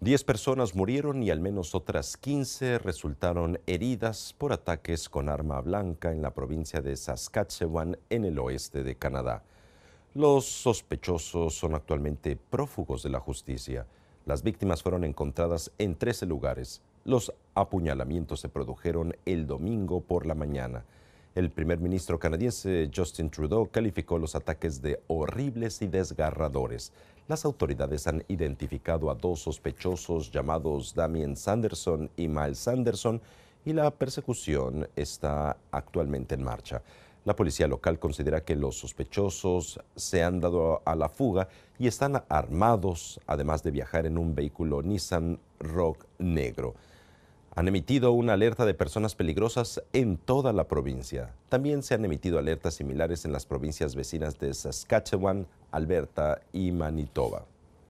Diez personas murieron y al menos otras 15 resultaron heridas por ataques con arma blanca en la provincia de Saskatchewan, en el oeste de Canadá. Los sospechosos son actualmente prófugos de la justicia. Las víctimas fueron encontradas en 13 lugares. Los apuñalamientos se produjeron el domingo por la mañana. El primer ministro canadiense Justin Trudeau calificó los ataques de horribles y desgarradores las autoridades han identificado a dos sospechosos llamados Damien Sanderson y Miles Sanderson y la persecución está actualmente en marcha. La policía local considera que los sospechosos se han dado a la fuga y están armados, además de viajar en un vehículo Nissan Rock negro. Han emitido una alerta de personas peligrosas en toda la provincia. También se han emitido alertas similares en las provincias vecinas de Saskatchewan, Alberta y Manitoba.